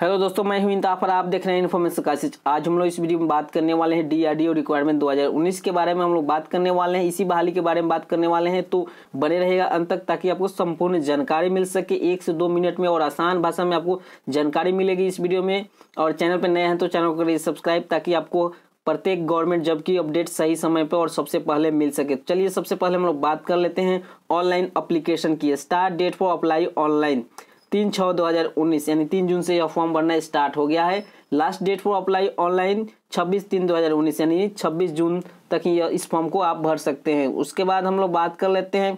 hello दोस्तों मैं हूं इंताफर आप देख रहे हैं इन्फॉर्मेशन काशिश आज हम लोग इस वीडियो में बात करने वाले हैं डीआरडीओ रिक्वायरमेंट 2019 के बारे में हम लोग बात करने वाले हैं इसी बहाली के बारे में बात करने वाले हैं तो बने रहेगा अंत तक ताकि आपको संपूर्ण जानकारी मिल सके एक से दो मिनट में और आसान भाषा में आपको जानकारी मिलेगी इस वीडियो में और चैनल पर नए हैं तो चैनल को करिए सब्सक्राइब ताकि आपको प्रत्येक गवर्नमेंट जॉब की अपडेट सही समय पर और सबसे पहले मिल सके चलिए सबसे पहले हम लोग बात कर लेते हैं ऑनलाइन अप्लीकेशन की start date for apply online तीन छः दो हज़ार उन्नीस यानी तीन जून से यह फॉर्म भरना स्टार्ट हो गया है last date for apply online छब्बीस तीन दो हज़ार उन्नीस यानी छब्बीस जून तक ही इस फॉर्म को आप भर सकते हैं उसके बाद हम लोग बात कर लेते हैं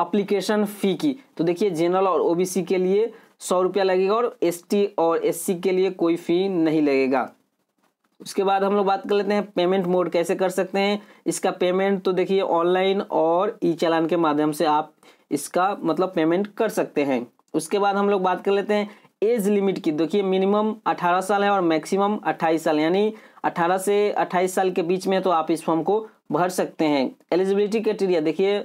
अप्लीकेशन फ़ी की तो देखिए जनरल और ओ के लिए सौ रुपया लगेगा और टी और सी के लिए कोई फ़ी नहीं लगेगा उसके बाद हम लोग बात कर लेते हैं पेमेंट मोड कैसे कर सकते हैं इसका पेमेंट तो देखिए ऑनलाइन और ई चालान के माध्यम से आप इसका मतलब पेमेंट कर सकते हैं उसके बाद हम लोग बात कर लेते हैं एज लिमिट की देखिए मिनिमम 18 साल है और मैक्सिमम 28 साल यानी 18 से 28 साल के बीच में तो आप इस फॉर्म को भर सकते हैं एलिजिबिलिटी क्राइटेरिया देखिए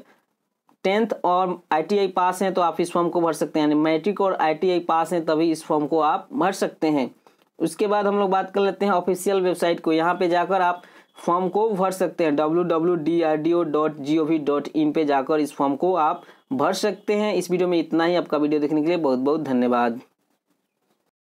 टेंथ और आईटीआई पास हैं तो आप इस फॉर्म को भर सकते हैं यानी मैट्रिक और आईटीआई पास हैं तभी इस फॉर्म को आप भर सकते हैं उसके बाद हम लोग बात कर लेते हैं ऑफिशियल वेबसाइट को यहाँ पे जाकर आप फॉर्म को भर सकते हैं W W D R D O dot G O V dot in पर जाकर इस फॉर्म को आप भर सकते हैं इस वीडियो में इतना ही आपका वीडियो देखने के लिए बहुत बहुत धन्यवाद